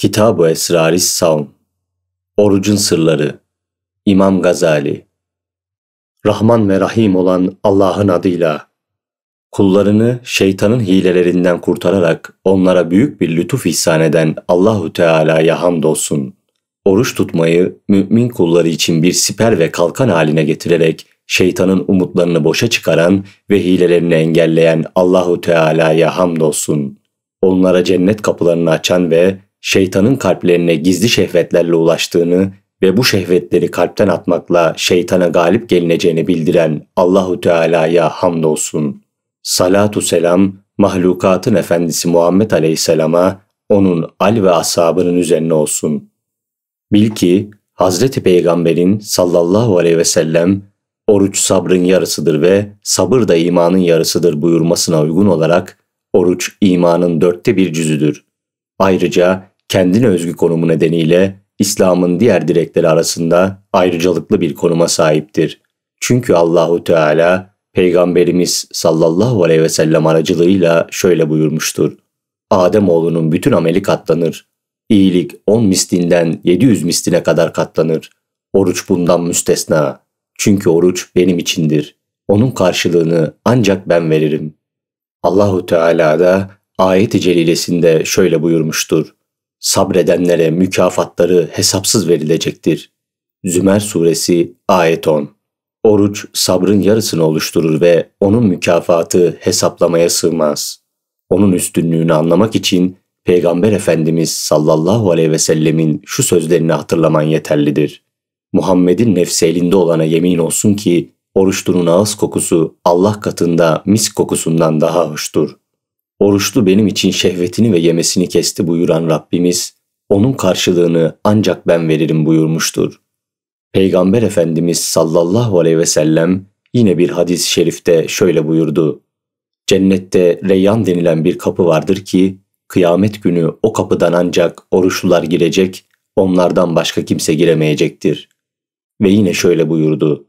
Kitab-ı Esraris saum Orucun Sırları İmam Gazali Rahman ve Rahim olan Allah'ın adıyla kullarını şeytanın hilelerinden kurtararak onlara büyük bir lütuf ihsan eden Allahu Teala'ya hamdolsun. Oruç tutmayı mümin kulları için bir siper ve kalkan haline getirerek şeytanın umutlarını boşa çıkaran ve hilelerini engelleyen Allahu Teala'ya hamdolsun. Onlara cennet kapılarını açan ve şeytanın kalplerine gizli şehvetlerle ulaştığını ve bu şehvetleri kalpten atmakla şeytana galip gelineceğini bildiren Allahu Teala'ya hamdolsun. Salatu selam mahlukatın efendisi Muhammed Aleyhisselam'a onun al ve ashabının üzerine olsun. Bil ki Hazreti Peygamber'in sallallahu aleyhi ve sellem oruç sabrın yarısıdır ve sabır da imanın yarısıdır buyurmasına uygun olarak oruç imanın dörtte bir cüzüdür. Ayrıca kendine özgü konumu nedeniyle İslam'ın diğer direkleri arasında ayrıcalıklı bir konuma sahiptir. Çünkü Allahu Teala Peygamberimiz sallallahu aleyhi ve sellem aracılığıyla şöyle buyurmuştur. Adem oğlunun bütün ameli katlanır. İyilik 10 mislinden 700 misline kadar katlanır. Oruç bundan müstesna. Çünkü oruç benim içindir. Onun karşılığını ancak ben veririm. Allahu Teala da ayet-i celilesinde şöyle buyurmuştur sabredenlere mükafatları hesapsız verilecektir. Zümer Suresi Ayet 10 Oruç sabrın yarısını oluşturur ve onun mükafatı hesaplamaya sığmaz. Onun üstünlüğünü anlamak için Peygamber Efendimiz sallallahu aleyhi ve sellemin şu sözlerini hatırlaman yeterlidir. Muhammed'in nefsi elinde olana yemin olsun ki oruçlunun ağız kokusu Allah katında mis kokusundan daha hoştur. Oruçlu benim için şehvetini ve yemesini kesti buyuran Rabbimiz, onun karşılığını ancak ben veririm buyurmuştur. Peygamber Efendimiz sallallahu aleyhi ve sellem yine bir hadis-i şerifte şöyle buyurdu. Cennette reyyan denilen bir kapı vardır ki kıyamet günü o kapıdan ancak oruçlular girecek, onlardan başka kimse giremeyecektir. Ve yine şöyle buyurdu.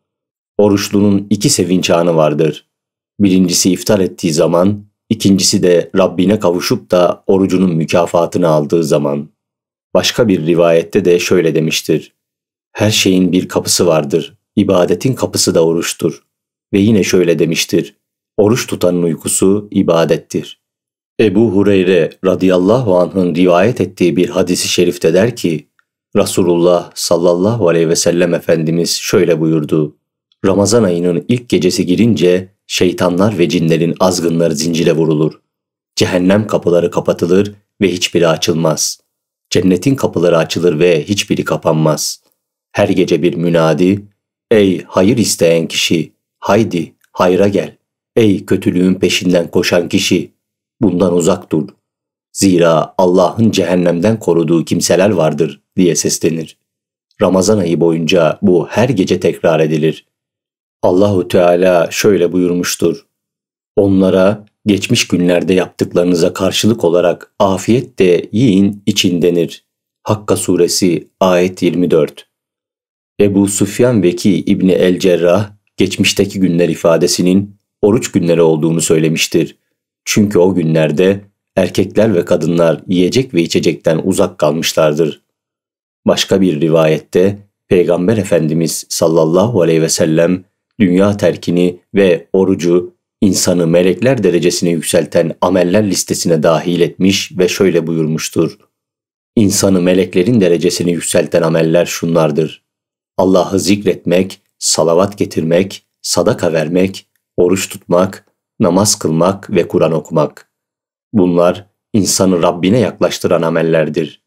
Oruçlunun iki sevinç anı vardır. Birincisi iftar ettiği zaman İkincisi de Rabbine kavuşup da orucunun mükafatını aldığı zaman. Başka bir rivayette de şöyle demiştir. Her şeyin bir kapısı vardır. İbadetin kapısı da oruçtur. Ve yine şöyle demiştir. Oruç tutanın uykusu ibadettir. Ebu Hureyre radıyallahu anh'ın rivayet ettiği bir hadisi şerifte der ki, Resulullah sallallahu aleyhi ve sellem Efendimiz şöyle buyurdu. Ramazan ayının ilk gecesi girince şeytanlar ve cinlerin azgınları zincire vurulur. Cehennem kapıları kapatılır ve hiçbiri açılmaz. Cennetin kapıları açılır ve hiçbiri kapanmaz. Her gece bir münadi, ''Ey hayır isteyen kişi, haydi hayra gel. Ey kötülüğün peşinden koşan kişi, bundan uzak dur. Zira Allah'ın cehennemden koruduğu kimseler vardır.'' diye seslenir. Ramazan ayı boyunca bu her gece tekrar edilir. Allahu Teala şöyle buyurmuştur. Onlara geçmiş günlerde yaptıklarınıza karşılık olarak afiyet de yiyin için denir. Hakka suresi ayet 24. Ebu Sufyan Veki İbni El Cerrah geçmişteki günler ifadesinin oruç günleri olduğunu söylemiştir. Çünkü o günlerde erkekler ve kadınlar yiyecek ve içecekten uzak kalmışlardır. Başka bir rivayette Peygamber Efendimiz sallallahu aleyhi ve sellem dünya terkini ve orucu insanı melekler derecesine yükselten ameller listesine dahil etmiş ve şöyle buyurmuştur. İnsanı meleklerin derecesine yükselten ameller şunlardır. Allah'ı zikretmek, salavat getirmek, sadaka vermek, oruç tutmak, namaz kılmak ve Kur'an okumak. Bunlar insanı Rabbine yaklaştıran amellerdir.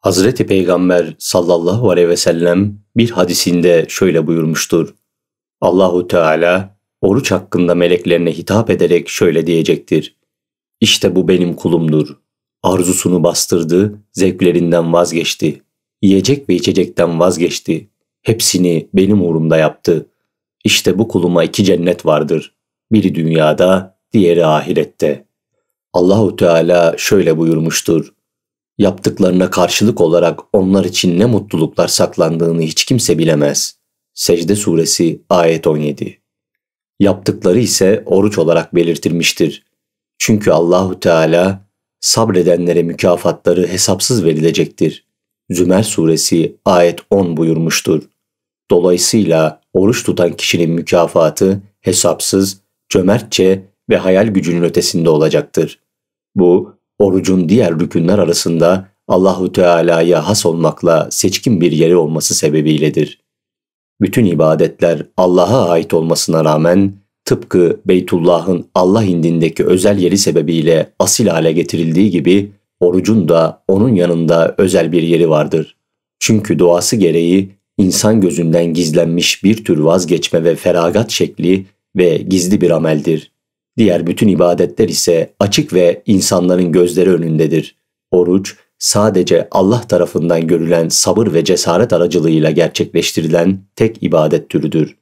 Hazreti Peygamber sallallahu aleyhi ve sellem bir hadisinde şöyle buyurmuştur. Allahu Teala oruç hakkında meleklerine hitap ederek şöyle diyecektir. İşte bu benim kulumdur. Arzusunu bastırdı, zevklerinden vazgeçti. Yiyecek ve içecekten vazgeçti. Hepsini benim uğrumda yaptı. İşte bu kuluma iki cennet vardır. Biri dünyada, diğeri ahirette. Allahu Teala şöyle buyurmuştur. Yaptıklarına karşılık olarak onlar için ne mutluluklar saklandığını hiç kimse bilemez.'' Secde Suresi ayet 17. Yaptıkları ise oruç olarak belirtilmiştir. Çünkü Allahu Teala sabredenlere mükafatları hesapsız verilecektir. Zümer Suresi ayet 10 buyurmuştur. Dolayısıyla oruç tutan kişinin mükafatı hesapsız, cömertçe ve hayal gücünün ötesinde olacaktır. Bu orucun diğer rükünler arasında Allahu Teala'ya has olmakla seçkin bir yeri olması sebebiyledir bütün ibadetler Allah'a ait olmasına rağmen tıpkı Beytullah'ın Allah indindeki özel yeri sebebiyle asil hale getirildiği gibi orucun da onun yanında özel bir yeri vardır. Çünkü doğası gereği insan gözünden gizlenmiş bir tür vazgeçme ve feragat şekli ve gizli bir ameldir. Diğer bütün ibadetler ise açık ve insanların gözleri önündedir. Oruç sadece Allah tarafından görülen sabır ve cesaret aracılığıyla gerçekleştirilen tek ibadet türüdür.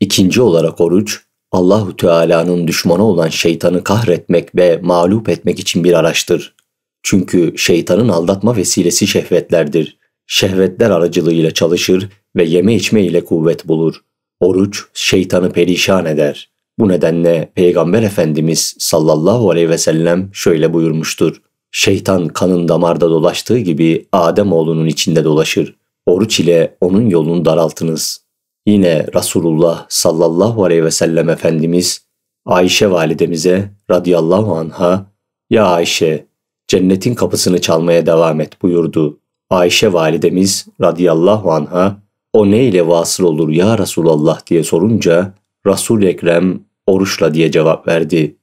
İkinci olarak oruç, Allahu Teala'nın düşmanı olan şeytanı kahretmek ve mağlup etmek için bir araçtır. Çünkü şeytanın aldatma vesilesi şehvetlerdir. Şehvetler aracılığıyla çalışır ve yeme içme ile kuvvet bulur. Oruç şeytanı perişan eder. Bu nedenle Peygamber Efendimiz sallallahu aleyhi ve sellem şöyle buyurmuştur. Şeytan kanın damarda dolaştığı gibi Adem oğlunun içinde dolaşır. Oruç ile onun yolunu daraltınız. Yine Resulullah sallallahu aleyhi ve sellem Efendimiz Ayşe validemize radıyallahu anha ya Ayşe cennetin kapısını çalmaya devam et buyurdu. Ayşe validemiz radıyallahu anha o ne ile vasıl olur ya Resulallah diye sorunca Resul Ekrem oruçla diye cevap verdi.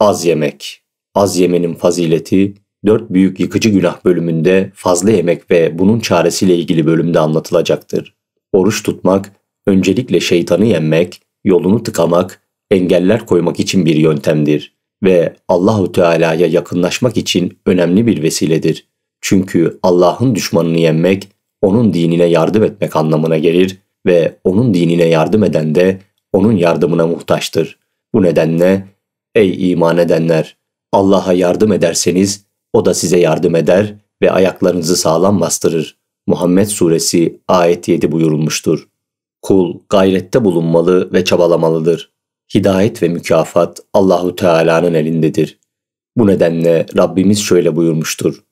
Az yemek. Az yemenin fazileti Dört Büyük Yıkıcı Günah bölümünde fazla yemek ve bunun çaresiyle ilgili bölümde anlatılacaktır. Oruç tutmak, öncelikle şeytanı yenmek, yolunu tıkamak, engeller koymak için bir yöntemdir ve Allahu Teala'ya yakınlaşmak için önemli bir vesiledir. Çünkü Allah'ın düşmanını yenmek onun dinine yardım etmek anlamına gelir ve onun dinine yardım eden de onun yardımına muhtaçtır. Bu nedenle ey iman edenler Allah'a yardım ederseniz o da size yardım eder ve ayaklarınızı sağlam bastırır. Muhammed Suresi ayet 7 buyurulmuştur. Kul gayrette bulunmalı ve çabalamalıdır. Hidayet ve mükafat Allahu Teala'nın elindedir. Bu nedenle Rabbimiz şöyle buyurmuştur.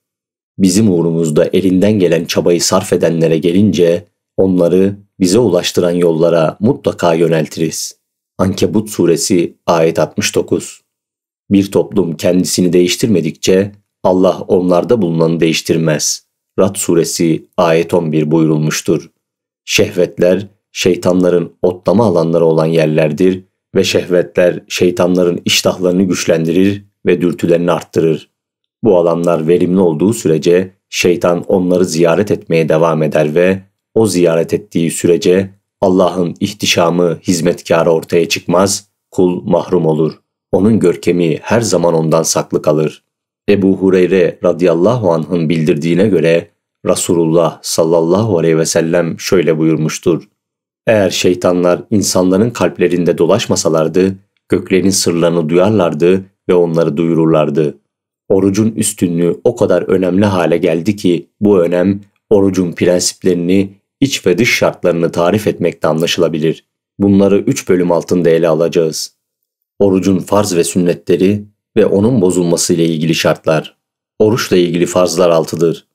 Bizim uğrumuzda elinden gelen çabayı sarf edenlere gelince onları bize ulaştıran yollara mutlaka yöneltiriz. Ankebut suresi ayet 69. Bir toplum kendisini değiştirmedikçe Allah onlarda bulunanı değiştirmez. Rad suresi ayet 11 buyurulmuştur. Şehvetler şeytanların otlama alanları olan yerlerdir ve şehvetler şeytanların iştahlarını güçlendirir ve dürtülerini arttırır. Bu alanlar verimli olduğu sürece şeytan onları ziyaret etmeye devam eder ve o ziyaret ettiği sürece Allah'ın ihtişamı hizmetkarı ortaya çıkmaz, kul mahrum olur. Onun görkemi her zaman ondan saklı kalır.'' Ebu Hureyre radıyallahu anh'ın bildirdiğine göre Resulullah sallallahu aleyhi ve sellem şöyle buyurmuştur. Eğer şeytanlar insanların kalplerinde dolaşmasalardı, göklerin sırlarını duyarlardı ve onları duyururlardı. Orucun üstünlüğü o kadar önemli hale geldi ki bu önem orucun prensiplerini, iç ve dış şartlarını tarif etmekte anlaşılabilir. Bunları 3 bölüm altında ele alacağız. Orucun farz ve sünnetleri, ve onun bozulması ile ilgili şartlar, oruçla ilgili farzlar altıdır.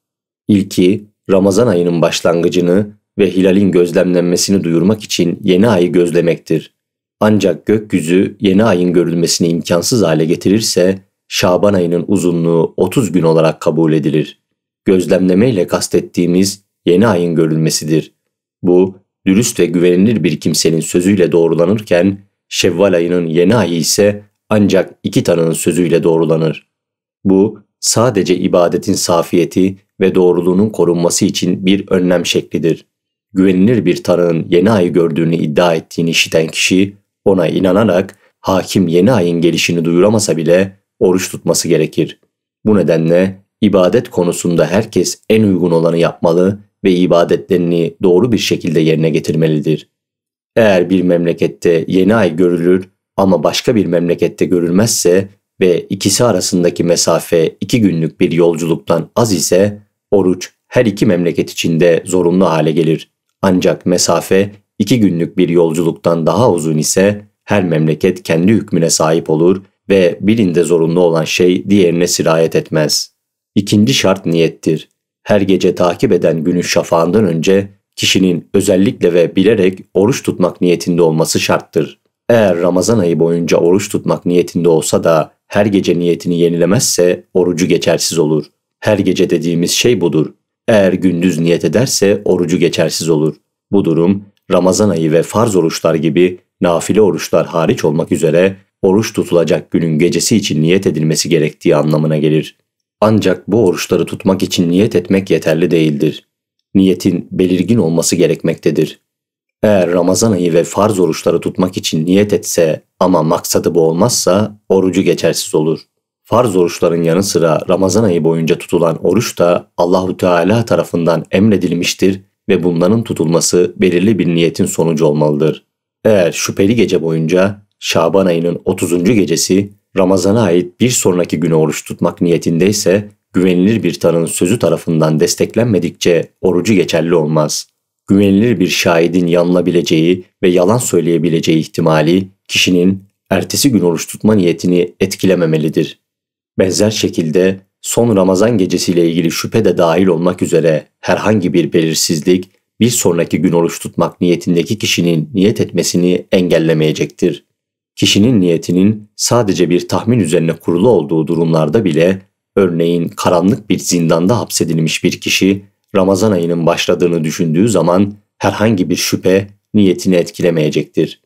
İlki, Ramazan ayının başlangıcını ve hilalin gözlemlenmesini duyurmak için yeni ayı gözlemektir. Ancak gökyüzü yeni ayın görülmesini imkansız hale getirirse Şaban ayının uzunluğu 30 gün olarak kabul edilir. Gözlemleme ile kastettiğimiz yeni ayın görülmesidir. Bu dürüst ve güvenilir bir kimsenin sözüyle doğrulanırken Şevval ayının yeni ayı ise ancak iki Tanrı'nın sözüyle doğrulanır. Bu sadece ibadetin safiyeti ve doğruluğunun korunması için bir önlem şeklidir. Güvenilir bir Tanrı'nın yeni ayı gördüğünü iddia ettiğini işiten kişi ona inanarak hakim yeni ayın gelişini duyuramasa bile oruç tutması gerekir. Bu nedenle ibadet konusunda herkes en uygun olanı yapmalı ve ibadetlerini doğru bir şekilde yerine getirmelidir. Eğer bir memlekette yeni ay görülür ama başka bir memlekette görülmezse ve ikisi arasındaki mesafe iki günlük bir yolculuktan az ise oruç her iki memleket içinde zorunlu hale gelir. Ancak mesafe iki günlük bir yolculuktan daha uzun ise her memleket kendi hükmüne sahip olur ve birinde zorunlu olan şey diğerine sirayet etmez. İkinci şart niyettir. Her gece takip eden günün şafağından önce kişinin özellikle ve bilerek oruç tutmak niyetinde olması şarttır. Eğer Ramazan ayı boyunca oruç tutmak niyetinde olsa da her gece niyetini yenilemezse orucu geçersiz olur. Her gece dediğimiz şey budur. Eğer gündüz niyet ederse orucu geçersiz olur. Bu durum Ramazan ayı ve farz oruçlar gibi nafile oruçlar hariç olmak üzere oruç tutulacak günün gecesi için niyet edilmesi gerektiği anlamına gelir. Ancak bu oruçları tutmak için niyet etmek yeterli değildir. Niyetin belirgin olması gerekmektedir. Eğer Ramazan ayı ve farz oruçları tutmak için niyet etse ama maksadı bu olmazsa orucu geçersiz olur. Farz oruçların yanı sıra Ramazan ayı boyunca tutulan oruç da Allahu Teala tarafından emredilmiştir ve bunların tutulması belirli bir niyetin sonucu olmalıdır. Eğer şüpheli gece boyunca Şaban ayının 30. gecesi Ramazan'a ait bir sonraki güne oruç tutmak niyetindeyse güvenilir bir tanın sözü tarafından desteklenmedikçe orucu geçerli olmaz.'' güvenilir bir şahidin yanılabileceği ve yalan söyleyebileceği ihtimali kişinin ertesi gün oruç tutma niyetini etkilememelidir. Benzer şekilde son Ramazan gecesiyle ilgili şüphe de dahil olmak üzere herhangi bir belirsizlik bir sonraki gün oruç tutmak niyetindeki kişinin niyet etmesini engellemeyecektir. Kişinin niyetinin sadece bir tahmin üzerine kurulu olduğu durumlarda bile örneğin karanlık bir zindanda hapsedilmiş bir kişi Ramazan ayının başladığını düşündüğü zaman herhangi bir şüphe niyetini etkilemeyecektir.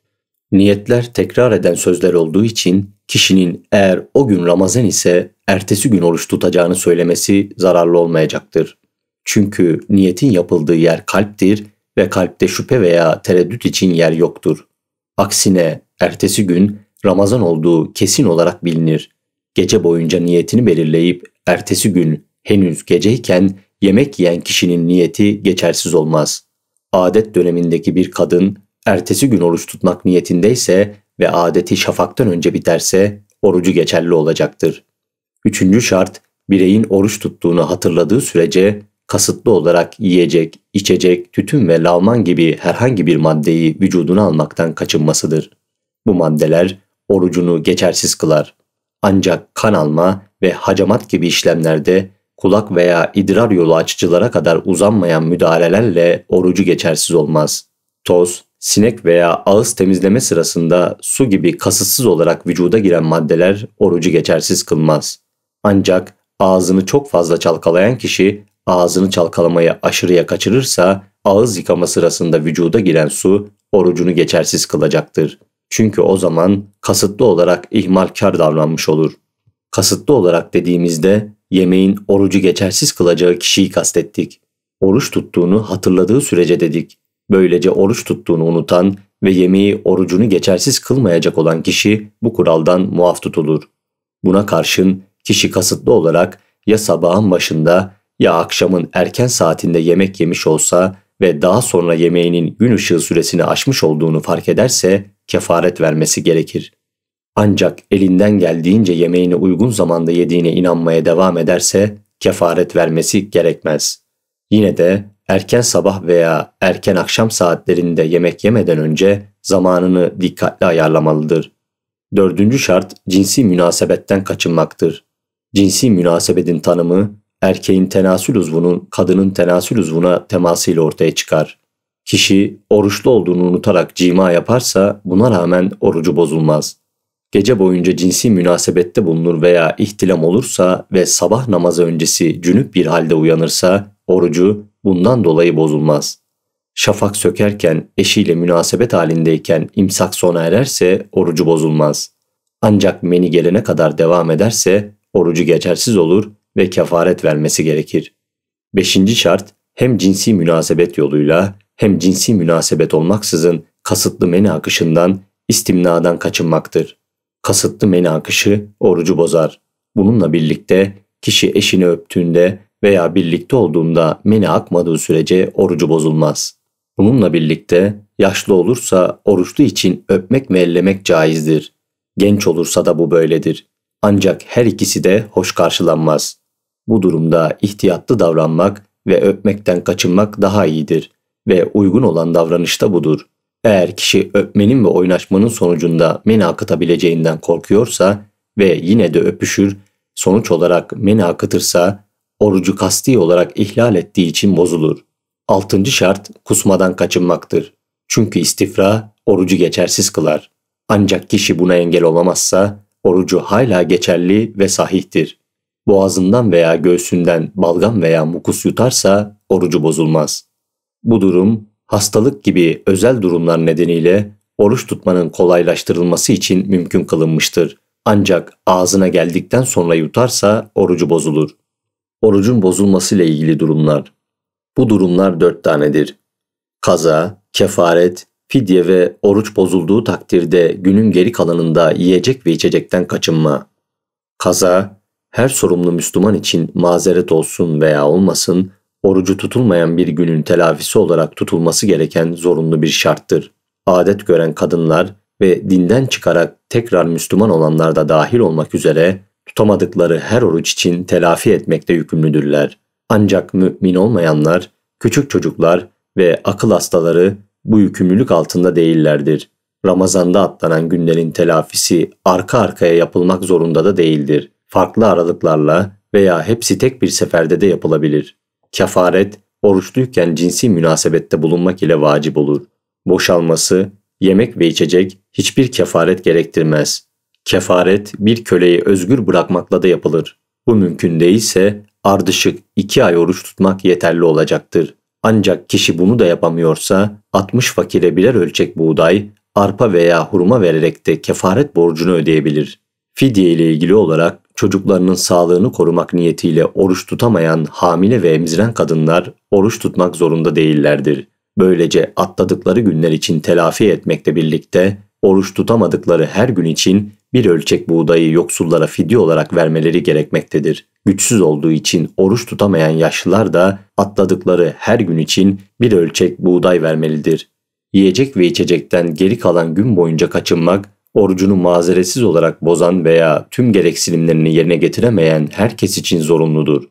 Niyetler tekrar eden sözler olduğu için kişinin eğer o gün Ramazan ise ertesi gün oruç tutacağını söylemesi zararlı olmayacaktır. Çünkü niyetin yapıldığı yer kalptir ve kalpte şüphe veya tereddüt için yer yoktur. Aksine ertesi gün Ramazan olduğu kesin olarak bilinir. Gece boyunca niyetini belirleyip ertesi gün henüz geceyken yemek yiyen kişinin niyeti geçersiz olmaz. Adet dönemindeki bir kadın ertesi gün oruç tutmak niyetindeyse ve adeti şafaktan önce biterse orucu geçerli olacaktır. Üçüncü şart bireyin oruç tuttuğunu hatırladığı sürece kasıtlı olarak yiyecek, içecek, tütün ve lavman gibi herhangi bir maddeyi vücuduna almaktan kaçınmasıdır. Bu maddeler orucunu geçersiz kılar. Ancak kan alma ve hacamat gibi işlemlerde kulak veya idrar yolu açıcılara kadar uzanmayan müdahalelerle orucu geçersiz olmaz. Toz, sinek veya ağız temizleme sırasında su gibi kasıtsız olarak vücuda giren maddeler orucu geçersiz kılmaz. Ancak ağzını çok fazla çalkalayan kişi ağzını çalkalamayı aşırıya kaçırırsa ağız yıkama sırasında vücuda giren su orucunu geçersiz kılacaktır. Çünkü o zaman kasıtlı olarak ihmalkar davranmış olur. Kasıtlı olarak dediğimizde Yemeğin orucu geçersiz kılacağı kişiyi kastettik. Oruç tuttuğunu hatırladığı sürece dedik. Böylece oruç tuttuğunu unutan ve yemeği orucunu geçersiz kılmayacak olan kişi bu kuraldan muaf tutulur. Buna karşın kişi kasıtlı olarak ya sabahın başında ya akşamın erken saatinde yemek yemiş olsa ve daha sonra yemeğinin gün ışığı süresini aşmış olduğunu fark ederse kefaret vermesi gerekir. Ancak elinden geldiğince yemeğini uygun zamanda yediğine inanmaya devam ederse kefaret vermesi gerekmez. Yine de erken sabah veya erken akşam saatlerinde yemek yemeden önce zamanını dikkatli ayarlamalıdır. Dördüncü şart cinsi münasebetten kaçınmaktır. Cinsi münasebetin tanımı erkeğin tenasül uzvunun kadının tenasül uzvuna temasıyla ortaya çıkar. Kişi oruçlu olduğunu unutarak cima yaparsa buna rağmen orucu bozulmaz gece boyunca cinsi münasebette bulunur veya ihtilam olursa ve sabah namazı öncesi cünüp bir halde uyanırsa orucu bundan dolayı bozulmaz. Şafak sökerken, eşiyle münasebet halindeyken imsak sona ererse orucu bozulmaz. Ancak meni gelene kadar devam ederse orucu geçersiz olur ve kefaret vermesi gerekir. Beşinci şart hem cinsi münasebet yoluyla hem cinsi münasebet olmaksızın kasıtlı meni akışından, istimnadan kaçınmaktır. Kasıtlı menakışı orucu bozar. Bununla birlikte kişi eşini öptüğünde veya birlikte olduğunda meni akmadığı sürece orucu bozulmaz. Bununla birlikte yaşlı olursa oruçlu için öpmek ve ellemek caizdir. Genç olursa da bu böyledir. Ancak her ikisi de hoş karşılanmaz. Bu durumda ihtiyatlı davranmak ve öpmekten kaçınmak daha iyidir ve uygun olan davranış da budur. Eğer kişi öpmenin ve oynaşmanın sonucunda mena akıtabileceğinden korkuyorsa ve yine de öpüşür, sonuç olarak mena akıtırsa orucu kasti olarak ihlal ettiği için bozulur. Altıncı şart kusmadan kaçınmaktır. Çünkü istifra orucu geçersiz kılar. Ancak kişi buna engel olamazsa orucu hala geçerli ve sahihtir. Boğazından veya göğsünden balgam veya mukus yutarsa orucu bozulmaz. Bu durum hastalık gibi özel durumlar nedeniyle oruç tutmanın kolaylaştırılması için mümkün kılınmıştır. Ancak ağzına geldikten sonra yutarsa orucu bozulur. Orucun bozulması ile ilgili durumlar. Bu durumlar dört tanedir. Kaza, kefaret, fidye ve oruç bozulduğu takdirde günün geri kalanında yiyecek ve içecekten kaçınma. Kaza, her sorumlu Müslüman için mazeret olsun veya olmasın, orucu tutulmayan bir günün telafisi olarak tutulması gereken zorunlu bir şarttır. Adet gören kadınlar ve dinden çıkarak tekrar Müslüman olanlar da dahil olmak üzere tutamadıkları her oruç için telafi etmekte yükümlüdürler. Ancak mümin olmayanlar, küçük çocuklar ve akıl hastaları bu yükümlülük altında değillerdir. Ramazanda atlanan günlerin telafisi arka arkaya yapılmak zorunda da değildir. Farklı aralıklarla veya hepsi tek bir seferde de yapılabilir. Kefaret, oruçluyken cinsi münasebette bulunmak ile vacip olur. Boşalması, yemek ve içecek hiçbir kefaret gerektirmez. Kefaret bir köleyi özgür bırakmakla da yapılır. Bu mümkün değilse ardışık iki ay oruç tutmak yeterli olacaktır. Ancak kişi bunu da yapamıyorsa 60 fakire birer ölçek buğday, arpa veya hurma vererek de kefaret borcunu ödeyebilir. Fidye ile ilgili olarak çocuklarının sağlığını korumak niyetiyle oruç tutamayan hamile ve emziren kadınlar oruç tutmak zorunda değillerdir. Böylece atladıkları günler için telafi etmekle birlikte oruç tutamadıkları her gün için bir ölçek buğdayı yoksullara fidye olarak vermeleri gerekmektedir. Güçsüz olduğu için oruç tutamayan yaşlılar da atladıkları her gün için bir ölçek buğday vermelidir. Yiyecek ve içecekten geri kalan gün boyunca kaçınmak orucunu mazeretsiz olarak bozan veya tüm gereksinimlerini yerine getiremeyen herkes için zorunludur.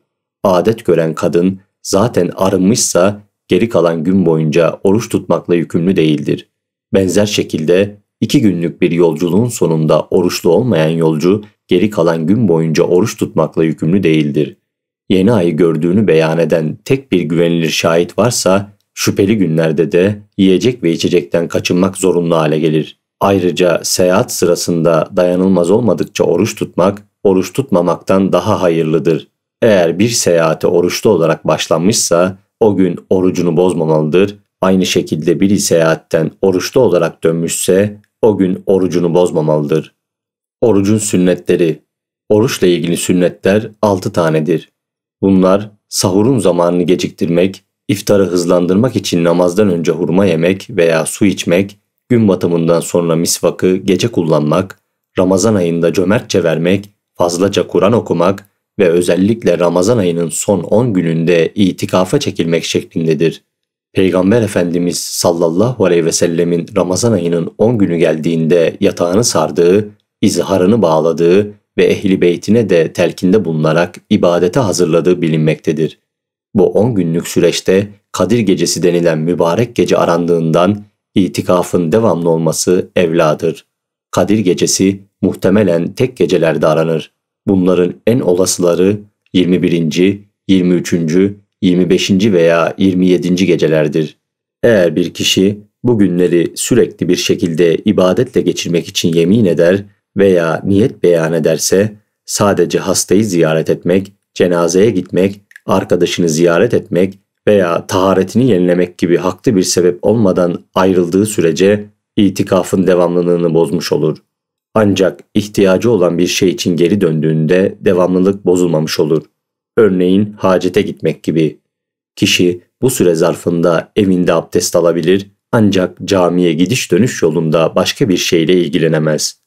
Adet gören kadın zaten arınmışsa geri kalan gün boyunca oruç tutmakla yükümlü değildir. Benzer şekilde iki günlük bir yolculuğun sonunda oruçlu olmayan yolcu geri kalan gün boyunca oruç tutmakla yükümlü değildir. Yeni ayı gördüğünü beyan eden tek bir güvenilir şahit varsa şüpheli günlerde de yiyecek ve içecekten kaçınmak zorunlu hale gelir. Ayrıca seyahat sırasında dayanılmaz olmadıkça oruç tutmak, oruç tutmamaktan daha hayırlıdır. Eğer bir seyahate oruçlu olarak başlanmışsa o gün orucunu bozmamalıdır. Aynı şekilde bir seyahatten oruçlu olarak dönmüşse o gün orucunu bozmamalıdır. Orucun sünnetleri Oruçla ilgili sünnetler 6 tanedir. Bunlar sahurun zamanını geciktirmek, iftarı hızlandırmak için namazdan önce hurma yemek veya su içmek, gün batımından sonra misvakı gece kullanmak, Ramazan ayında cömertçe vermek, fazlaca Kur'an okumak ve özellikle Ramazan ayının son 10 gününde itikafa çekilmek şeklindedir. Peygamber Efendimiz sallallahu aleyhi ve sellemin Ramazan ayının 10 günü geldiğinde yatağını sardığı, izharını bağladığı ve ehli beytine de telkinde bulunarak ibadete hazırladığı bilinmektedir. Bu 10 günlük süreçte Kadir Gecesi denilen mübarek gece arandığından İtikafın devamlı olması evladır. Kadir gecesi muhtemelen tek gecelerde aranır. Bunların en olasıları 21. 23. 25. veya 27. gecelerdir. Eğer bir kişi bu günleri sürekli bir şekilde ibadetle geçirmek için yemin eder veya niyet beyan ederse sadece hastayı ziyaret etmek, cenazeye gitmek, arkadaşını ziyaret etmek veya taharetini yenilemek gibi haklı bir sebep olmadan ayrıldığı sürece itikafın devamlılığını bozmuş olur. Ancak ihtiyacı olan bir şey için geri döndüğünde devamlılık bozulmamış olur. Örneğin hacete gitmek gibi. Kişi bu süre zarfında evinde abdest alabilir ancak camiye gidiş dönüş yolunda başka bir şeyle ilgilenemez.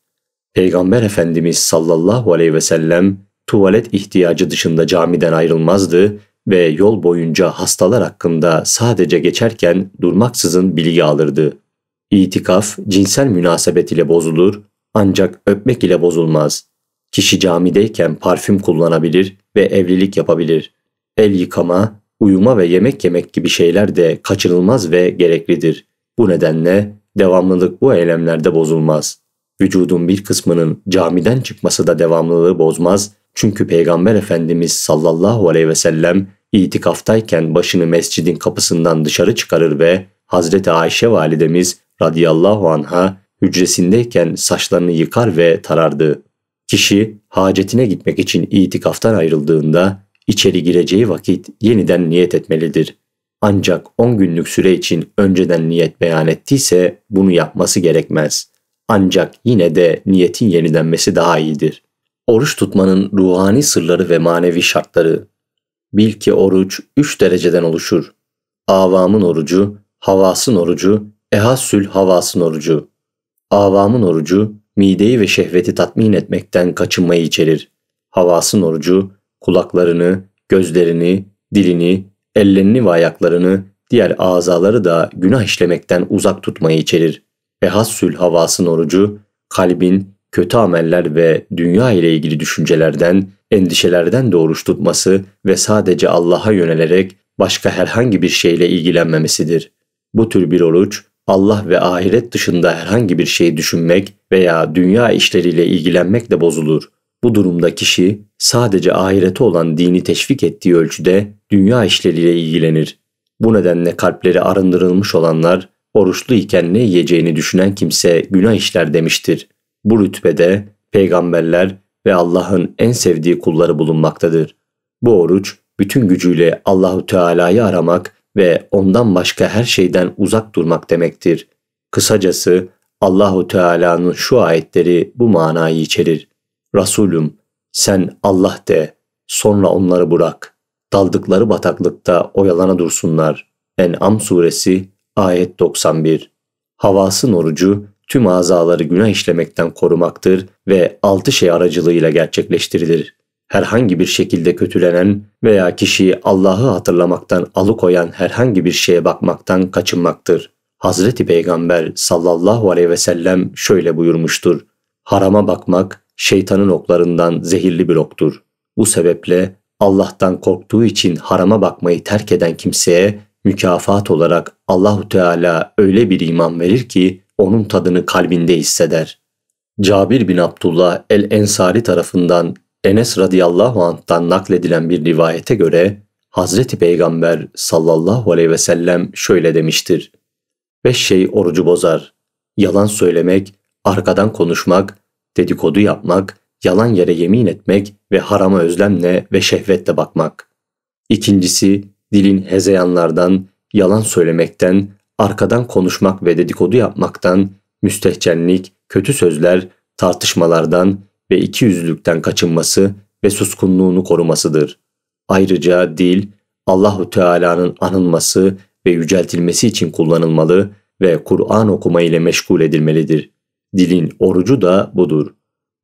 Peygamber Efendimiz sallallahu aleyhi ve sellem tuvalet ihtiyacı dışında camiden ayrılmazdı ve yol boyunca hastalar hakkında sadece geçerken durmaksızın bilgi alırdı. İtikaf cinsel münasebet ile bozulur ancak öpmek ile bozulmaz. Kişi camideyken parfüm kullanabilir ve evlilik yapabilir. El yıkama, uyuma ve yemek yemek gibi şeyler de kaçınılmaz ve gereklidir. Bu nedenle devamlılık bu eylemlerde bozulmaz. Vücudun bir kısmının camiden çıkması da devamlılığı bozmaz çünkü Peygamber Efendimiz sallallahu aleyhi ve sellem itikaftayken başını mescidin kapısından dışarı çıkarır ve Hazreti Ayşe validemiz radıyallahu anha hücresindeyken saçlarını yıkar ve tarardı. Kişi hacetine gitmek için itikaftan ayrıldığında içeri gireceği vakit yeniden niyet etmelidir. Ancak 10 günlük süre için önceden niyet beyan ettiyse bunu yapması gerekmez. Ancak yine de niyetin yenilenmesi daha iyidir. Oruç tutmanın ruhani sırları ve manevi şartları. Bil ki oruç üç dereceden oluşur. Avamın orucu, havasın orucu, ehassül havasın orucu. Avamın orucu, mideyi ve şehveti tatmin etmekten kaçınmayı içerir. Havasın orucu, kulaklarını, gözlerini, dilini, ellerini ve ayaklarını, diğer azaları da günah işlemekten uzak tutmayı içerir. Ehassül havasın orucu, kalbin, kötü ameller ve dünya ile ilgili düşüncelerden, endişelerden doğruş tutması ve sadece Allah'a yönelerek başka herhangi bir şeyle ilgilenmemesidir. Bu tür bir oruç Allah ve ahiret dışında herhangi bir şey düşünmek veya dünya işleriyle ilgilenmekle bozulur. Bu durumda kişi sadece ahirete olan dini teşvik ettiği ölçüde dünya işleriyle ilgilenir. Bu nedenle kalpleri arındırılmış olanlar oruçlu iken ne yiyeceğini düşünen kimse günah işler demiştir. Bu rütbede peygamberler ve Allah'ın en sevdiği kulları bulunmaktadır. Bu oruç bütün gücüyle Allahu Teala'yı aramak ve ondan başka her şeyden uzak durmak demektir. Kısacası Allahu Teala'nın şu ayetleri bu manayı içerir. Resulüm sen Allah de sonra onları bırak. Daldıkları bataklıkta oyalana dursunlar. En'am suresi ayet 91. Havasın orucu tüm azaları günah işlemekten korumaktır ve altı şey aracılığıyla gerçekleştirilir. Herhangi bir şekilde kötülenen veya kişiyi Allah'ı hatırlamaktan alıkoyan herhangi bir şeye bakmaktan kaçınmaktır. Hazreti Peygamber sallallahu aleyhi ve sellem şöyle buyurmuştur. Harama bakmak şeytanın oklarından zehirli bir oktur. Bu sebeple Allah'tan korktuğu için harama bakmayı terk eden kimseye mükafat olarak Allahu Teala öyle bir iman verir ki onun tadını kalbinde hisseder. Cabir bin Abdullah el-Ensari tarafından Enes radıyallahu anh'tan nakledilen bir rivayete göre Hazreti Peygamber sallallahu aleyhi ve sellem şöyle demiştir. Beş şey orucu bozar. Yalan söylemek, arkadan konuşmak, dedikodu yapmak, yalan yere yemin etmek ve harama özlemle ve şehvetle bakmak. İkincisi dilin hezeyanlardan, yalan söylemekten, arkadan konuşmak ve dedikodu yapmaktan, müstehcenlik, kötü sözler, tartışmalardan ve ikiyüzlülükten kaçınması ve suskunluğunu korumasıdır. Ayrıca dil Allahu Teala'nın anılması ve yüceltilmesi için kullanılmalı ve Kur'an okuma ile meşgul edilmelidir. Dilin orucu da budur.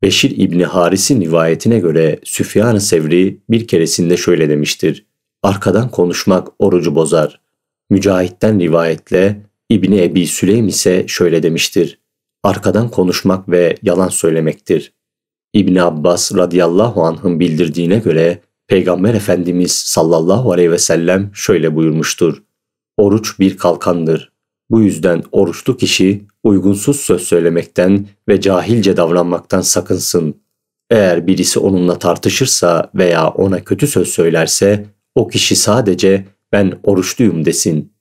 Beşir İbni Haris'in rivayetine göre Süfyan-ı Sevri bir keresinde şöyle demiştir. Arkadan konuşmak orucu bozar. Mücahit'ten rivayetle İbni Ebi Süleym ise şöyle demiştir. Arkadan konuşmak ve yalan söylemektir. İbni Abbas radıyallahu anh'ın bildirdiğine göre Peygamber Efendimiz sallallahu aleyhi ve sellem şöyle buyurmuştur. Oruç bir kalkandır. Bu yüzden oruçlu kişi uygunsuz söz söylemekten ve cahilce davranmaktan sakınsın. Eğer birisi onunla tartışırsa veya ona kötü söz söylerse o kişi sadece ben oruçluyum desin.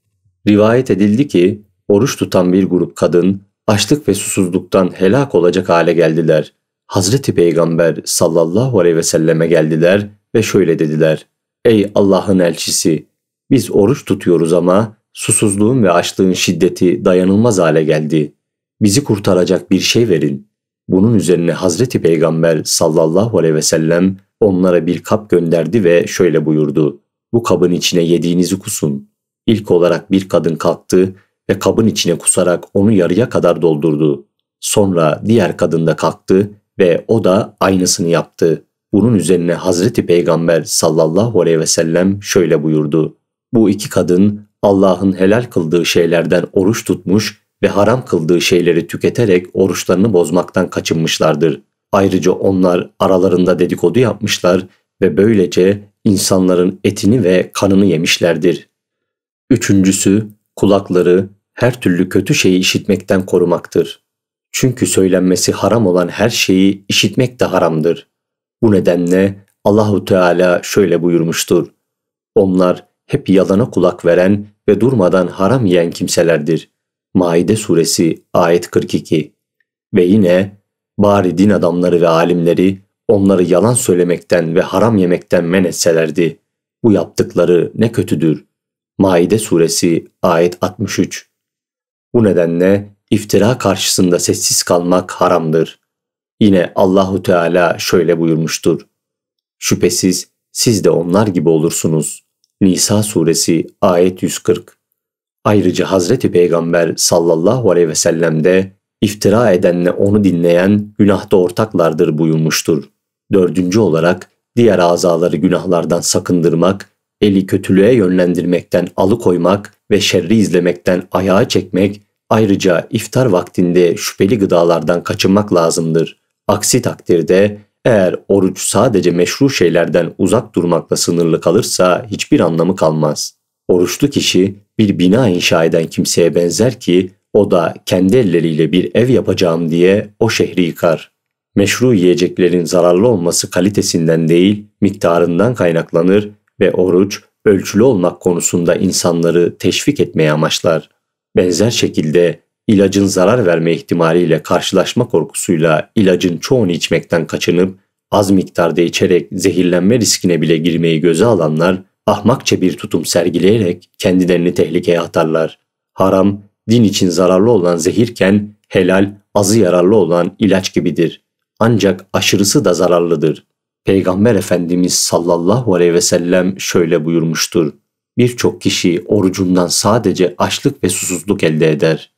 Rivayet edildi ki oruç tutan bir grup kadın açlık ve susuzluktan helak olacak hale geldiler. Hazreti Peygamber sallallahu aleyhi ve selleme geldiler ve şöyle dediler. Ey Allah'ın elçisi biz oruç tutuyoruz ama susuzluğun ve açlığın şiddeti dayanılmaz hale geldi. Bizi kurtaracak bir şey verin. Bunun üzerine Hazreti Peygamber sallallahu aleyhi ve sellem onlara bir kap gönderdi ve şöyle buyurdu. Bu kabın içine yediğinizi kusun. İlk olarak bir kadın kalktı ve kabın içine kusarak onu yarıya kadar doldurdu. Sonra diğer kadın da kalktı ve o da aynısını yaptı. Bunun üzerine Hazreti Peygamber sallallahu aleyhi ve sellem şöyle buyurdu. Bu iki kadın Allah'ın helal kıldığı şeylerden oruç tutmuş ve haram kıldığı şeyleri tüketerek oruçlarını bozmaktan kaçınmışlardır. Ayrıca onlar aralarında dedikodu yapmışlar ve böylece insanların etini ve kanını yemişlerdir. Üçüncüsü kulakları her türlü kötü şeyi işitmekten korumaktır. Çünkü söylenmesi haram olan her şeyi işitmek de haramdır. Bu nedenle Allahu Teala şöyle buyurmuştur. Onlar hep yalana kulak veren ve durmadan haram yiyen kimselerdir. Maide suresi ayet 42 Ve yine bari din adamları ve alimleri Onları yalan söylemekten ve haram yemekten men etselerdi bu yaptıkları ne kötüdür. Maide suresi ayet 63. Bu nedenle iftira karşısında sessiz kalmak haramdır. Yine Allahu Teala şöyle buyurmuştur. Şüphesiz siz de onlar gibi olursunuz. Nisa suresi ayet 140. Ayrıca Hazreti Peygamber sallallahu aleyhi ve sellem de iftira edenle onu dinleyen günahta ortaklardır buyurmuştur. Dördüncü olarak diğer azaları günahlardan sakındırmak, eli kötülüğe yönlendirmekten alıkoymak ve şerri izlemekten ayağa çekmek, ayrıca iftar vaktinde şüpheli gıdalardan kaçınmak lazımdır. Aksi takdirde eğer oruç sadece meşru şeylerden uzak durmakla sınırlı kalırsa hiçbir anlamı kalmaz. Oruçlu kişi bir bina inşa eden kimseye benzer ki o da kendi elleriyle bir ev yapacağım diye o şehri yıkar meşru yiyeceklerin zararlı olması kalitesinden değil miktarından kaynaklanır ve oruç ölçülü olmak konusunda insanları teşvik etmeye amaçlar. Benzer şekilde ilacın zarar verme ihtimaliyle karşılaşma korkusuyla ilacın çoğunu içmekten kaçınıp az miktarda içerek zehirlenme riskine bile girmeyi göze alanlar ahmakça bir tutum sergileyerek kendilerini tehlikeye atarlar. Haram din için zararlı olan zehirken helal azı yararlı olan ilaç gibidir. Ancak aşırısı da zararlıdır. Peygamber Efendimiz sallallahu aleyhi ve sellem şöyle buyurmuştur. Birçok kişi orucundan sadece açlık ve susuzluk elde eder.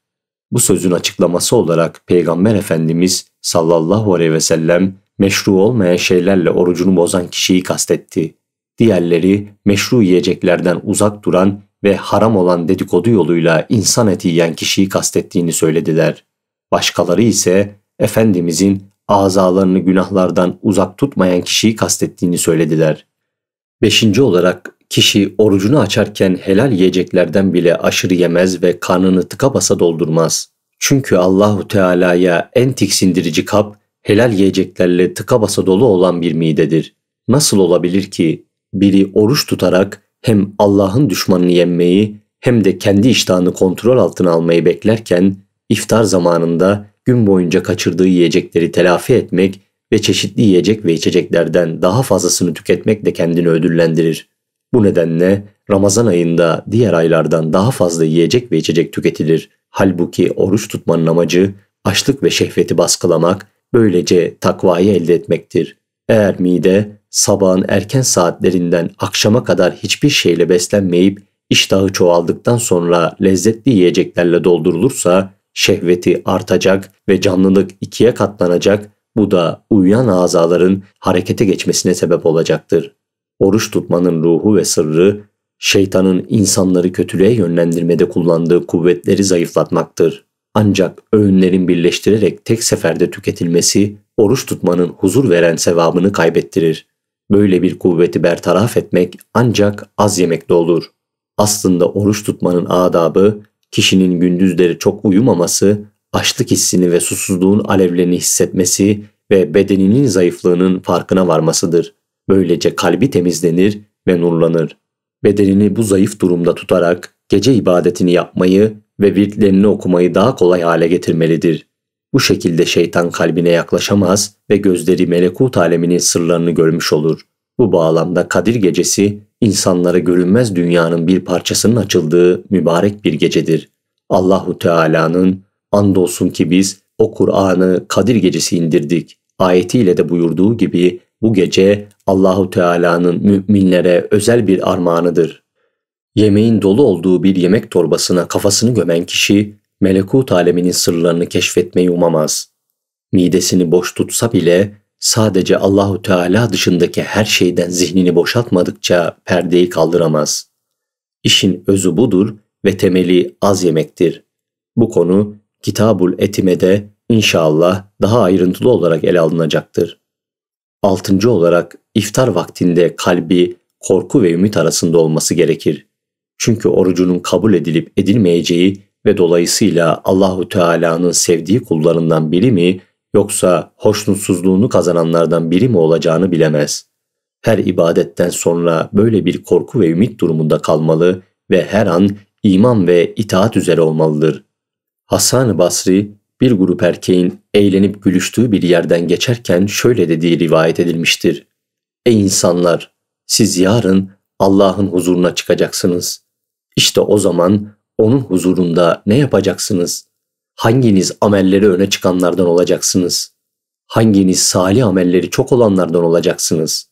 Bu sözün açıklaması olarak Peygamber Efendimiz sallallahu aleyhi ve sellem meşru olmayan şeylerle orucunu bozan kişiyi kastetti. Diğerleri meşru yiyeceklerden uzak duran ve haram olan dedikodu yoluyla insan eti yiyen kişiyi kastettiğini söylediler. Başkaları ise Efendimizin azalarını günahlardan uzak tutmayan kişiyi kastettiğini söylediler. Beşinci olarak kişi orucunu açarken helal yiyeceklerden bile aşırı yemez ve karnını tıka basa doldurmaz. Çünkü Allahu Teala'ya en tiksindirici kap helal yiyeceklerle tıka basa dolu olan bir midedir. Nasıl olabilir ki biri oruç tutarak hem Allah'ın düşmanını yenmeyi hem de kendi iştahını kontrol altına almayı beklerken iftar zamanında gün boyunca kaçırdığı yiyecekleri telafi etmek ve çeşitli yiyecek ve içeceklerden daha fazlasını tüketmek de kendini ödüllendirir. Bu nedenle Ramazan ayında diğer aylardan daha fazla yiyecek ve içecek tüketilir. Halbuki oruç tutmanın amacı açlık ve şehveti baskılamak, böylece takvayı elde etmektir. Eğer mide sabahın erken saatlerinden akşama kadar hiçbir şeyle beslenmeyip iştahı çoğaldıktan sonra lezzetli yiyeceklerle doldurulursa şehveti artacak ve canlılık ikiye katlanacak. Bu da uyuyan azaların harekete geçmesine sebep olacaktır. Oruç tutmanın ruhu ve sırrı şeytanın insanları kötülüğe yönlendirmede kullandığı kuvvetleri zayıflatmaktır. Ancak öğünlerin birleştirerek tek seferde tüketilmesi oruç tutmanın huzur veren sevabını kaybettirir. Böyle bir kuvveti bertaraf etmek ancak az yemekle olur. Aslında oruç tutmanın adabı Kişinin gündüzleri çok uyumaması, açlık hissini ve susuzluğun alevlerini hissetmesi ve bedeninin zayıflığının farkına varmasıdır. Böylece kalbi temizlenir ve nurlanır. Bedenini bu zayıf durumda tutarak gece ibadetini yapmayı ve virtlerini okumayı daha kolay hale getirmelidir. Bu şekilde şeytan kalbine yaklaşamaz ve gözleri melekut aleminin sırlarını görmüş olur. Bu bağlamda Kadir gecesi insanlara görünmez dünyanın bir parçasının açıldığı mübarek bir gecedir. Allahu Teala'nın andolsun ki biz o Kur'an'ı Kadir gecesi indirdik ayetiyle de buyurduğu gibi bu gece Allahu Teala'nın müminlere özel bir armağanıdır. Yemeğin dolu olduğu bir yemek torbasına kafasını gömen kişi melekut aleminin sırlarını keşfetmeyi umamaz. Midesini boş tutsa bile sadece Allahu Teala dışındaki her şeyden zihnini boşaltmadıkça perdeyi kaldıramaz. İşin özü budur ve temeli az yemektir. Bu konu Kitabul Etime'de inşallah daha ayrıntılı olarak ele alınacaktır. Altıncı olarak iftar vaktinde kalbi korku ve ümit arasında olması gerekir. Çünkü orucunun kabul edilip edilmeyeceği ve dolayısıyla Allahu Teala'nın sevdiği kullarından biri mi Yoksa hoşnutsuzluğunu kazananlardan biri mi olacağını bilemez. Her ibadetten sonra böyle bir korku ve ümit durumunda kalmalı ve her an iman ve itaat üzere olmalıdır. Hasan Basri bir grup erkeğin eğlenip gülüştüğü bir yerden geçerken şöyle dediği rivayet edilmiştir. Ey insanlar! Siz yarın Allah'ın huzuruna çıkacaksınız. İşte o zaman onun huzurunda ne yapacaksınız? Hanginiz amelleri öne çıkanlardan olacaksınız? Hanginiz salih amelleri çok olanlardan olacaksınız?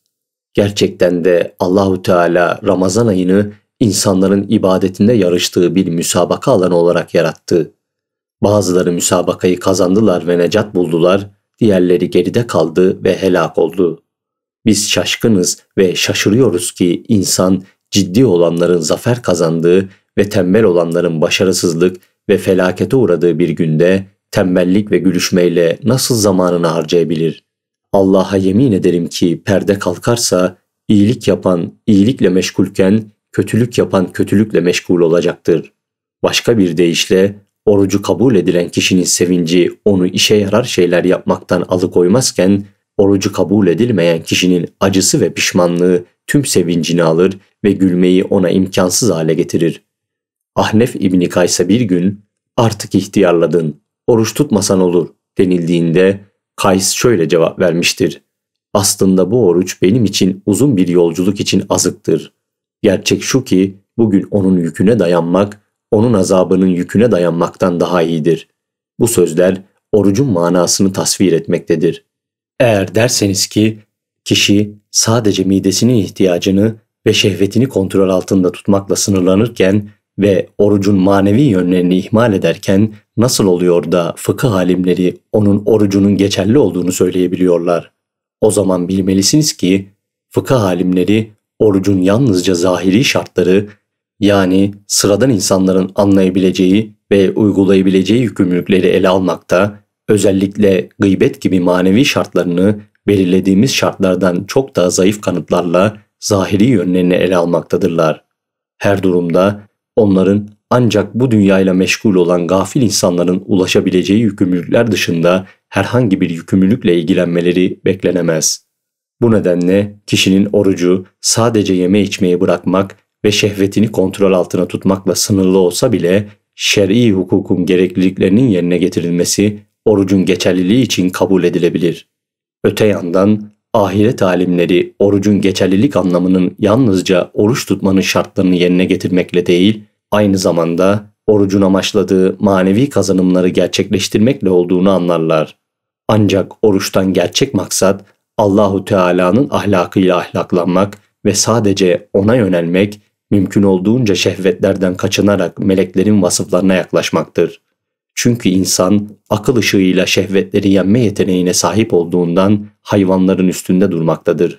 Gerçekten de Allahu Teala Ramazan ayını insanların ibadetinde yarıştığı bir müsabaka alanı olarak yarattı. Bazıları müsabakayı kazandılar ve necat buldular, diğerleri geride kaldı ve helak oldu. Biz şaşkınız ve şaşırıyoruz ki insan ciddi olanların zafer kazandığı ve tembel olanların başarısızlık ve felakete uğradığı bir günde tembellik ve gülüşmeyle nasıl zamanını harcayabilir? Allah'a yemin ederim ki perde kalkarsa iyilik yapan iyilikle meşgulken kötülük yapan kötülükle meşgul olacaktır. Başka bir deyişle orucu kabul edilen kişinin sevinci onu işe yarar şeyler yapmaktan alıkoymazken orucu kabul edilmeyen kişinin acısı ve pişmanlığı tüm sevincini alır ve gülmeyi ona imkansız hale getirir. Ahnef İbni Kays'a bir gün artık ihtiyarladın, oruç tutmasan olur denildiğinde Kays şöyle cevap vermiştir. Aslında bu oruç benim için uzun bir yolculuk için azıktır. Gerçek şu ki bugün onun yüküne dayanmak, onun azabının yüküne dayanmaktan daha iyidir. Bu sözler orucun manasını tasvir etmektedir. Eğer derseniz ki kişi sadece midesinin ihtiyacını ve şehvetini kontrol altında tutmakla sınırlanırken ve orucun manevi yönlerini ihmal ederken nasıl oluyor da fıkıh alimleri onun orucunun geçerli olduğunu söyleyebiliyorlar? O zaman bilmelisiniz ki fıkıh alimleri orucun yalnızca zahiri şartları yani sıradan insanların anlayabileceği ve uygulayabileceği yükümlülükleri ele almakta, özellikle gıybet gibi manevi şartlarını belirlediğimiz şartlardan çok daha zayıf kanıtlarla zahiri yönlerini ele almaktadırlar. Her durumda onların ancak bu dünyayla meşgul olan gafil insanların ulaşabileceği yükümlülükler dışında herhangi bir yükümlülükle ilgilenmeleri beklenemez. Bu nedenle kişinin orucu sadece yeme içmeyi bırakmak ve şehvetini kontrol altına tutmakla sınırlı olsa bile şer'i hukukun gerekliliklerinin yerine getirilmesi orucun geçerliliği için kabul edilebilir. Öte yandan ahiret alimleri orucun geçerlilik anlamının yalnızca oruç tutmanın şartlarını yerine getirmekle değil, aynı zamanda orucun amaçladığı manevi kazanımları gerçekleştirmekle olduğunu anlarlar. Ancak oruçtan gerçek maksat Allahu Teala'nın ahlakıyla ahlaklanmak ve sadece ona yönelmek, mümkün olduğunca şehvetlerden kaçınarak meleklerin vasıflarına yaklaşmaktır. Çünkü insan akıl ışığıyla şehvetleri yenme yeteneğine sahip olduğundan hayvanların üstünde durmaktadır.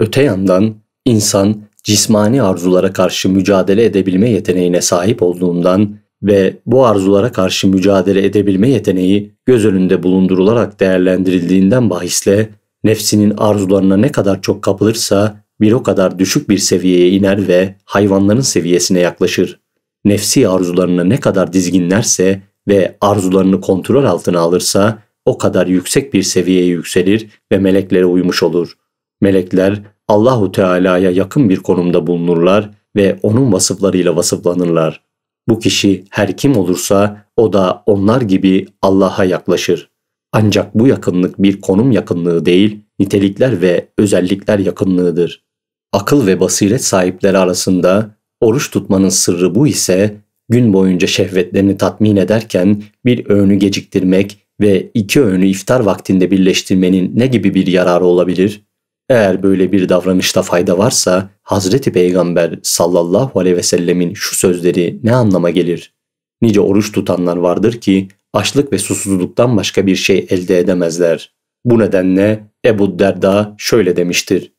Öte yandan insan cismani arzulara karşı mücadele edebilme yeteneğine sahip olduğundan ve bu arzulara karşı mücadele edebilme yeteneği göz önünde bulundurularak değerlendirildiğinden bahisle nefsinin arzularına ne kadar çok kapılırsa bir o kadar düşük bir seviyeye iner ve hayvanların seviyesine yaklaşır. Nefsi arzularına ne kadar dizginlerse ve arzularını kontrol altına alırsa o kadar yüksek bir seviyeye yükselir ve meleklere uymuş olur. Melekler Allahu Teala'ya yakın bir konumda bulunurlar ve onun vasıflarıyla vasıflanırlar. Bu kişi her kim olursa o da onlar gibi Allah'a yaklaşır. Ancak bu yakınlık bir konum yakınlığı değil, nitelikler ve özellikler yakınlığıdır. Akıl ve basiret sahipleri arasında oruç tutmanın sırrı bu ise gün boyunca şehvetlerini tatmin ederken bir öğünü geciktirmek ve iki öğünü iftar vaktinde birleştirmenin ne gibi bir yararı olabilir? Eğer böyle bir davranışta fayda varsa Hazreti Peygamber sallallahu aleyhi ve sellemin şu sözleri ne anlama gelir? Nice oruç tutanlar vardır ki açlık ve susuzluktan başka bir şey elde edemezler. Bu nedenle Ebu Derda şöyle demiştir.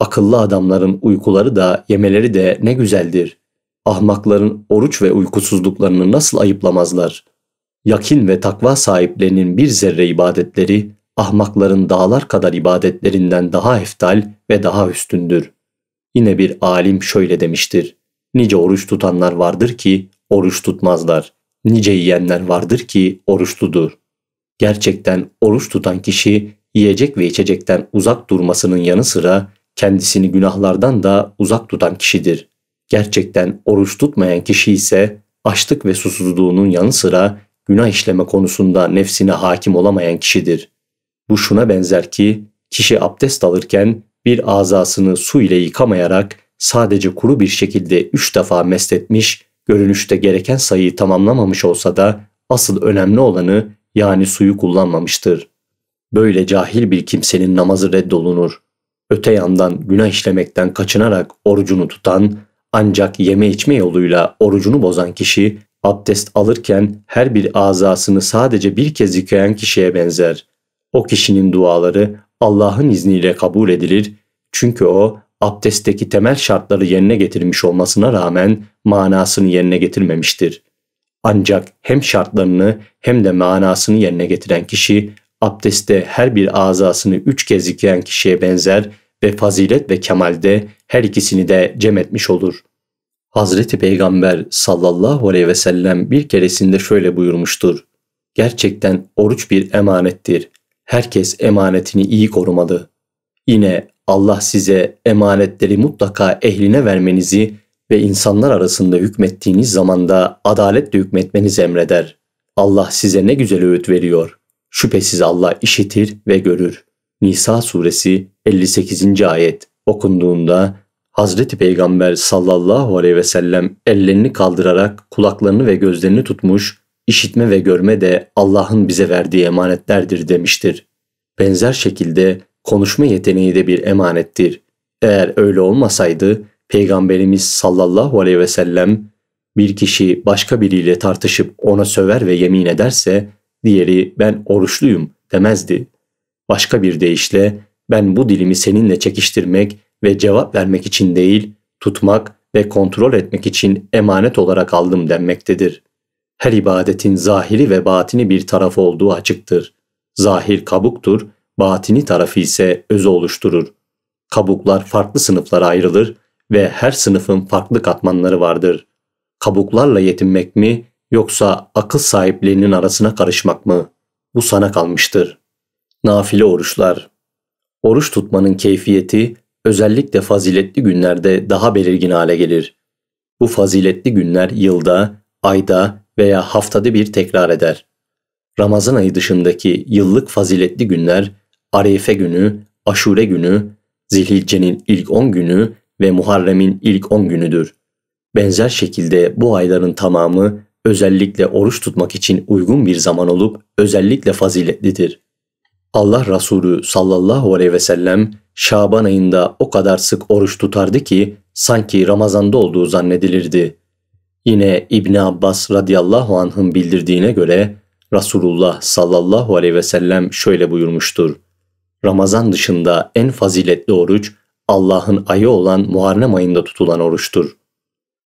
Akıllı adamların uykuları da yemeleri de ne güzeldir. Ahmakların oruç ve uykusuzluklarını nasıl ayıplamazlar? Yakin ve takva sahiplerinin bir zerre ibadetleri ahmakların dağlar kadar ibadetlerinden daha eftal ve daha üstündür. Yine bir alim şöyle demiştir. Nice oruç tutanlar vardır ki oruç tutmazlar. Nice yiyenler vardır ki oruçludur. Gerçekten oruç tutan kişi yiyecek ve içecekten uzak durmasının yanı sıra kendisini günahlardan da uzak tutan kişidir. Gerçekten oruç tutmayan kişi ise açlık ve susuzluğunun yanı sıra günah işleme konusunda nefsine hakim olamayan kişidir. Bu şuna benzer ki kişi abdest alırken bir azasını su ile yıkamayarak sadece kuru bir şekilde üç defa mesletmiş, görünüşte gereken sayıyı tamamlamamış olsa da asıl önemli olanı yani suyu kullanmamıştır. Böyle cahil bir kimsenin namazı reddolunur. Öte yandan günah işlemekten kaçınarak orucunu tutan, ancak yeme içme yoluyla orucunu bozan kişi abdest alırken her bir azasını sadece bir kez yıkayan kişiye benzer. O kişinin duaları Allah'ın izniyle kabul edilir çünkü o abdestteki temel şartları yerine getirmiş olmasına rağmen manasını yerine getirmemiştir. Ancak hem şartlarını hem de manasını yerine getiren kişi abdestte her bir azasını üç kez yıkayan kişiye benzer ve fazilet ve kemalde her ikisini de cem etmiş olur. Hazreti Peygamber sallallahu aleyhi ve sellem bir keresinde şöyle buyurmuştur. Gerçekten oruç bir emanettir herkes emanetini iyi korumalı. Yine Allah size emanetleri mutlaka ehline vermenizi ve insanlar arasında hükmettiğiniz zamanda adaletle hükmetmenizi emreder. Allah size ne güzel öğüt veriyor. Şüphesiz Allah işitir ve görür. Nisa suresi 58. ayet okunduğunda Hazreti Peygamber sallallahu aleyhi ve sellem ellerini kaldırarak kulaklarını ve gözlerini tutmuş İşitme ve görme de Allah'ın bize verdiği emanetlerdir demiştir. Benzer şekilde konuşma yeteneği de bir emanettir. Eğer öyle olmasaydı Peygamberimiz sallallahu aleyhi ve sellem bir kişi başka biriyle tartışıp ona söver ve yemin ederse diğeri ben oruçluyum demezdi. Başka bir deyişle ben bu dilimi seninle çekiştirmek ve cevap vermek için değil, tutmak ve kontrol etmek için emanet olarak aldım denmektedir.'' Her ibadetin zahiri ve batini bir taraf olduğu açıktır. Zahir kabuktur, batini tarafı ise öz oluşturur. Kabuklar farklı sınıflara ayrılır ve her sınıfın farklı katmanları vardır. Kabuklarla yetinmek mi yoksa akıl sahiplerinin arasına karışmak mı? Bu sana kalmıştır. Nafile oruçlar Oruç tutmanın keyfiyeti özellikle faziletli günlerde daha belirgin hale gelir. Bu faziletli günler yılda, ayda veya haftada bir tekrar eder. Ramazan ayı dışındaki yıllık faziletli günler Arefe günü, Aşure günü, Zilhicce'nin ilk 10 günü ve Muharrem'in ilk 10 günüdür. Benzer şekilde bu ayların tamamı özellikle oruç tutmak için uygun bir zaman olup özellikle faziletlidir. Allah Resulü sallallahu aleyhi ve sellem Şaban ayında o kadar sık oruç tutardı ki sanki Ramazan'da olduğu zannedilirdi. Yine İbn Abbas radıyallahu anh'ın bildirdiğine göre Resulullah sallallahu aleyhi ve sellem şöyle buyurmuştur. Ramazan dışında en faziletli oruç Allah'ın ayı olan Muharrem ayında tutulan oruçtur.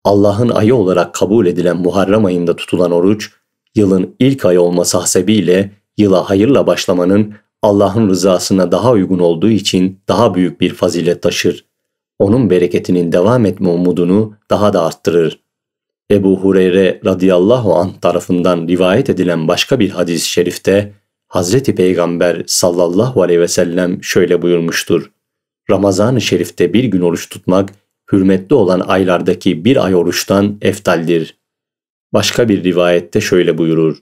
Allah'ın ayı olarak kabul edilen Muharrem ayında tutulan oruç, yılın ilk ayı olması hasebiyle yıla hayırla başlamanın Allah'ın rızasına daha uygun olduğu için daha büyük bir fazilet taşır. Onun bereketinin devam etme umudunu daha da arttırır.'' Ebu Hureyre radıyallahu an tarafından rivayet edilen başka bir hadis-i şerifte Hazreti Peygamber sallallahu aleyhi ve sellem şöyle buyurmuştur. Ramazan-ı Şerif'te bir gün oruç tutmak, hürmetli olan aylardaki bir ay oruçtan eftaldir. Başka bir rivayette şöyle buyurur.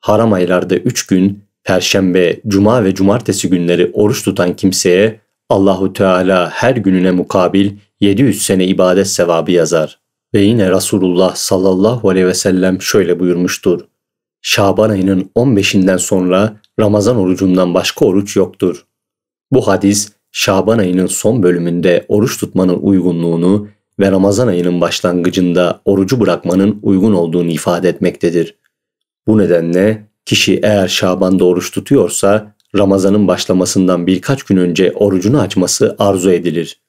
Haram aylarda üç gün, Perşembe, Cuma ve Cumartesi günleri oruç tutan kimseye Allahu Teala her gününe mukabil 700 sene ibadet sevabı yazar.'' Ve yine Resulullah sallallahu aleyhi ve sellem şöyle buyurmuştur. Şaban ayının 15'inden sonra Ramazan orucundan başka oruç yoktur. Bu hadis Şaban ayının son bölümünde oruç tutmanın uygunluğunu ve Ramazan ayının başlangıcında orucu bırakmanın uygun olduğunu ifade etmektedir. Bu nedenle kişi eğer Şaban'da oruç tutuyorsa Ramazan'ın başlamasından birkaç gün önce orucunu açması arzu edilir.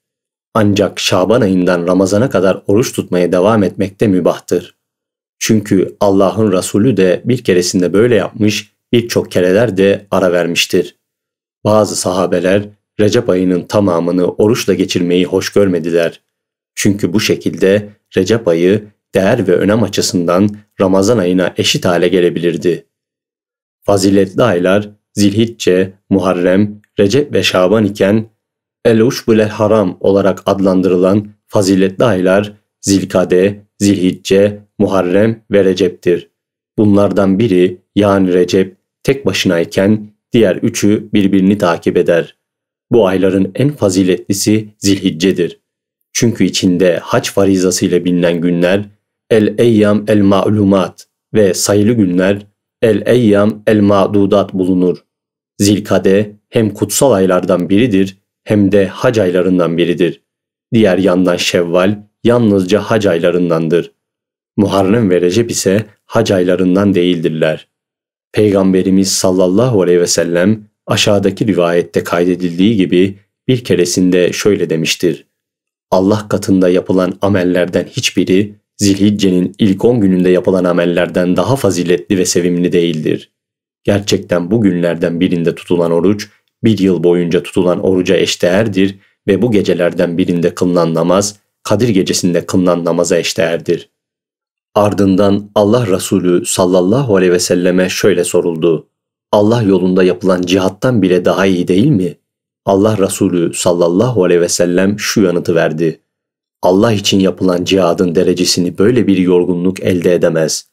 Ancak Şaban ayından Ramazan'a kadar oruç tutmaya devam etmek de mübahtır. Çünkü Allah'ın Resulü de bir keresinde böyle yapmış, birçok kereler de ara vermiştir. Bazı sahabeler Recep ayının tamamını oruçla geçirmeyi hoş görmediler. Çünkü bu şekilde Recep ayı değer ve önem açısından Ramazan ayına eşit hale gelebilirdi. Faziletli aylar Zilhicce, Muharrem, Recep ve Şaban iken El-Uş bilel Haram olarak adlandırılan faziletli aylar Zilkade, Zilhicce, Muharrem ve Recep'tir. Bunlardan biri yani Recep tek başınayken diğer üçü birbirini takip eder. Bu ayların en faziletlisi Zilhicce'dir. Çünkü içinde haç farizası bilinen günler El-Eyyam El-Ma'lumat ve sayılı günler El-Eyyam El-Ma'dudat bulunur. Zilkade hem kutsal aylardan biridir hem de hac aylarından biridir. Diğer yandan Şevval yalnızca hac aylarındandır. Muharrem ve Recep ise hac aylarından değildirler. Peygamberimiz sallallahu aleyhi ve sellem aşağıdaki rivayette kaydedildiği gibi bir keresinde şöyle demiştir. Allah katında yapılan amellerden hiçbiri Zilhicce'nin ilk 10 gününde yapılan amellerden daha faziletli ve sevimli değildir. Gerçekten bu günlerden birinde tutulan oruç bir yıl boyunca tutulan oruca eşdeğerdir ve bu gecelerden birinde kılınan namaz, Kadir gecesinde kılınan namaza eşdeğerdir. Ardından Allah Resulü sallallahu aleyhi ve selleme şöyle soruldu. Allah yolunda yapılan cihattan bile daha iyi değil mi? Allah Resulü sallallahu aleyhi ve sellem şu yanıtı verdi. Allah için yapılan cihadın derecesini böyle bir yorgunluk elde edemez.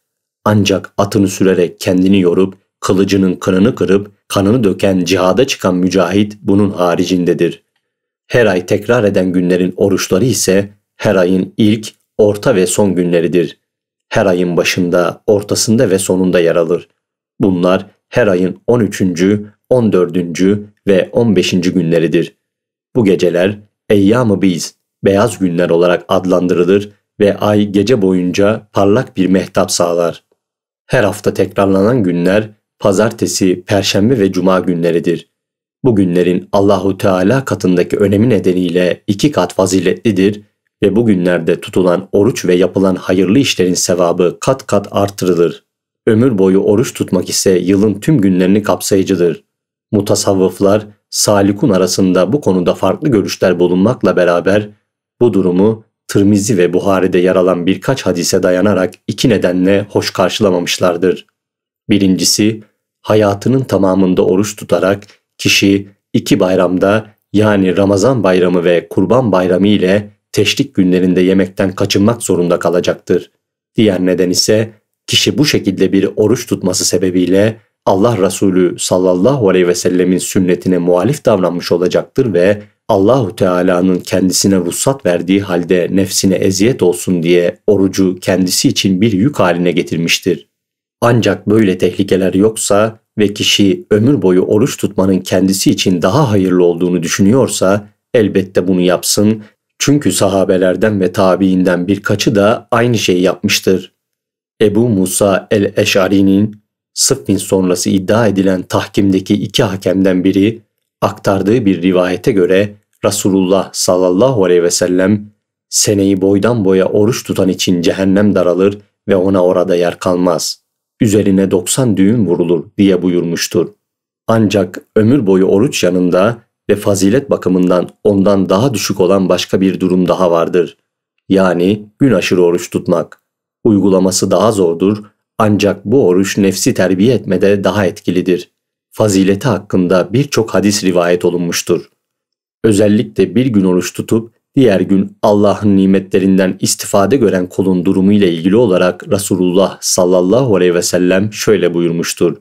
Ancak atını sürerek kendini yorup kılıcının kınını kırıp kanını döken cihada çıkan mücahit bunun haricindedir. Her ay tekrar eden günlerin oruçları ise her ayın ilk, orta ve son günleridir. Her ayın başında, ortasında ve sonunda yer alır. Bunlar her ayın 13. 14. ve 15. günleridir. Bu geceler Eyyam-ı Biz, beyaz günler olarak adlandırılır ve ay gece boyunca parlak bir mehtap sağlar. Her hafta tekrarlanan günler pazartesi, perşembe ve cuma günleridir. Bu günlerin Allahu Teala katındaki önemi nedeniyle iki kat faziletlidir ve bu günlerde tutulan oruç ve yapılan hayırlı işlerin sevabı kat kat artırılır. Ömür boyu oruç tutmak ise yılın tüm günlerini kapsayıcıdır. Mutasavvıflar, salikun arasında bu konuda farklı görüşler bulunmakla beraber bu durumu Tirmizi ve Buhari'de yer alan birkaç hadise dayanarak iki nedenle hoş karşılamamışlardır. Birincisi hayatının tamamında oruç tutarak kişi iki bayramda yani Ramazan bayramı ve Kurban bayramı ile teşrik günlerinde yemekten kaçınmak zorunda kalacaktır. Diğer neden ise kişi bu şekilde bir oruç tutması sebebiyle Allah Resulü sallallahu aleyhi ve sellemin sünnetine muhalif davranmış olacaktır ve Allahu Teala'nın kendisine ruhsat verdiği halde nefsine eziyet olsun diye orucu kendisi için bir yük haline getirmiştir. Ancak böyle tehlikeler yoksa ve kişi ömür boyu oruç tutmanın kendisi için daha hayırlı olduğunu düşünüyorsa elbette bunu yapsın. Çünkü sahabelerden ve tabiinden birkaçı da aynı şeyi yapmıştır. Ebu Musa el-Eşari'nin Sıffin sonrası iddia edilen tahkimdeki iki hakemden biri aktardığı bir rivayete göre Resulullah sallallahu aleyhi ve sellem seneyi boydan boya oruç tutan için cehennem daralır ve ona orada yer kalmaz.'' üzerine 90 düğün vurulur diye buyurmuştur. Ancak ömür boyu oruç yanında ve fazilet bakımından ondan daha düşük olan başka bir durum daha vardır. Yani gün aşırı oruç tutmak. Uygulaması daha zordur ancak bu oruç nefsi terbiye etmede daha etkilidir. Fazileti hakkında birçok hadis rivayet olunmuştur. Özellikle bir gün oruç tutup Diğer gün Allah'ın nimetlerinden istifade gören kolun durumu ile ilgili olarak Resulullah sallallahu aleyhi ve sellem şöyle buyurmuştur.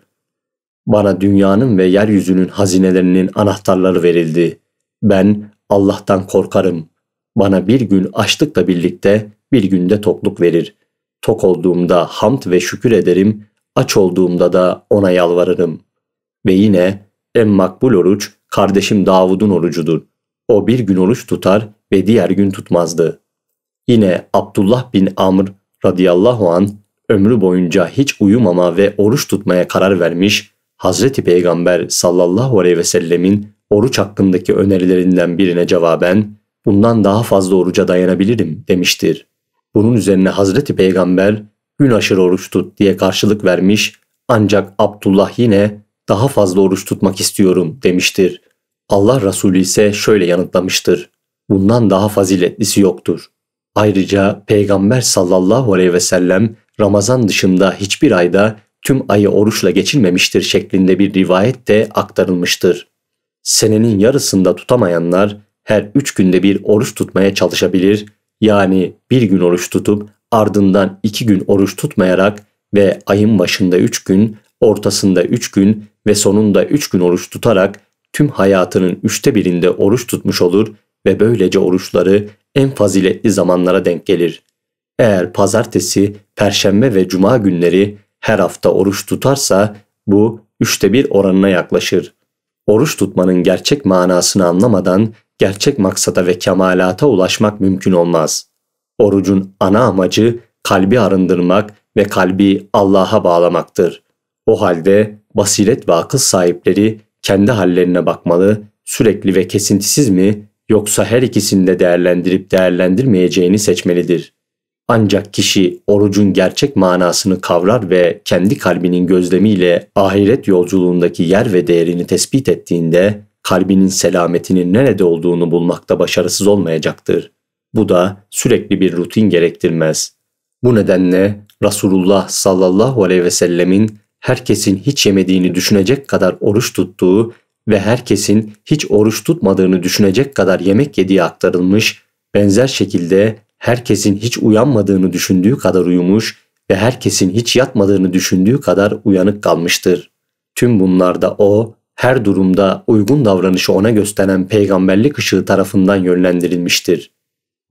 Bana dünyanın ve yeryüzünün hazinelerinin anahtarları verildi. Ben Allah'tan korkarım. Bana bir gün açlıkla birlikte bir günde tokluk verir. Tok olduğumda hamd ve şükür ederim, aç olduğumda da ona yalvarırım. Ve yine en makbul oruç kardeşim Davud'un orucudur.'' O bir gün oruç tutar ve diğer gün tutmazdı. Yine Abdullah bin Amr radıyallahu an ömrü boyunca hiç uyumama ve oruç tutmaya karar vermiş Hazreti Peygamber sallallahu aleyhi ve sellemin oruç hakkındaki önerilerinden birine cevaben bundan daha fazla oruca dayanabilirim demiştir. Bunun üzerine Hazreti Peygamber gün aşırı oruç tut diye karşılık vermiş ancak Abdullah yine daha fazla oruç tutmak istiyorum demiştir. Allah Resulü ise şöyle yanıtlamıştır. Bundan daha faziletlisi yoktur. Ayrıca Peygamber sallallahu aleyhi ve sellem Ramazan dışında hiçbir ayda tüm ayı oruçla geçilmemiştir şeklinde bir rivayet de aktarılmıştır. Senenin yarısında tutamayanlar her üç günde bir oruç tutmaya çalışabilir, yani bir gün oruç tutup ardından iki gün oruç tutmayarak ve ayın başında üç gün, ortasında üç gün ve sonunda üç gün oruç tutarak tüm hayatının üçte birinde oruç tutmuş olur ve böylece oruçları en faziletli zamanlara denk gelir. Eğer pazartesi, perşembe ve cuma günleri her hafta oruç tutarsa bu üçte bir oranına yaklaşır. Oruç tutmanın gerçek manasını anlamadan gerçek maksada ve kemalata ulaşmak mümkün olmaz. Orucun ana amacı kalbi arındırmak ve kalbi Allah'a bağlamaktır. O halde basiret ve akıl sahipleri kendi hallerine bakmalı, sürekli ve kesintisiz mi yoksa her ikisini de değerlendirip değerlendirmeyeceğini seçmelidir. Ancak kişi orucun gerçek manasını kavrar ve kendi kalbinin gözlemiyle ahiret yolculuğundaki yer ve değerini tespit ettiğinde kalbinin selametinin nerede olduğunu bulmakta başarısız olmayacaktır. Bu da sürekli bir rutin gerektirmez. Bu nedenle Resulullah sallallahu aleyhi ve sellemin herkesin hiç yemediğini düşünecek kadar oruç tuttuğu ve herkesin hiç oruç tutmadığını düşünecek kadar yemek yediği aktarılmış, benzer şekilde herkesin hiç uyanmadığını düşündüğü kadar uyumuş ve herkesin hiç yatmadığını düşündüğü kadar uyanık kalmıştır. Tüm bunlarda o, her durumda uygun davranışı ona gösteren peygamberlik ışığı tarafından yönlendirilmiştir.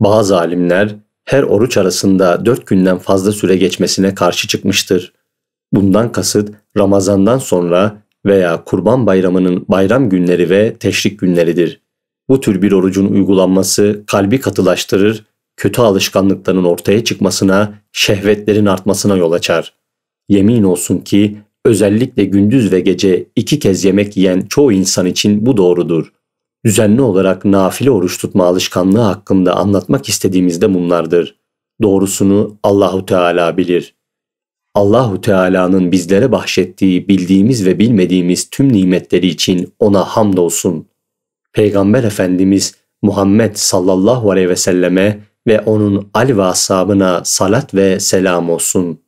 Bazı alimler her oruç arasında dört günden fazla süre geçmesine karşı çıkmıştır. Bundan kasıt Ramazan'dan sonra veya Kurban Bayramı'nın bayram günleri ve teşrik günleridir. Bu tür bir orucun uygulanması kalbi katılaştırır, kötü alışkanlıkların ortaya çıkmasına, şehvetlerin artmasına yol açar. Yemin olsun ki özellikle gündüz ve gece iki kez yemek yiyen çoğu insan için bu doğrudur. Düzenli olarak nafile oruç tutma alışkanlığı hakkında anlatmak istediğimizde bunlardır. Doğrusunu Allahu Teala bilir.'' Allahu Teala'nın bizlere bahşettiği bildiğimiz ve bilmediğimiz tüm nimetleri için ona hamdolsun. Peygamber Efendimiz Muhammed sallallahu aleyhi ve selleme ve onun al ve ashabına salat ve selam olsun.''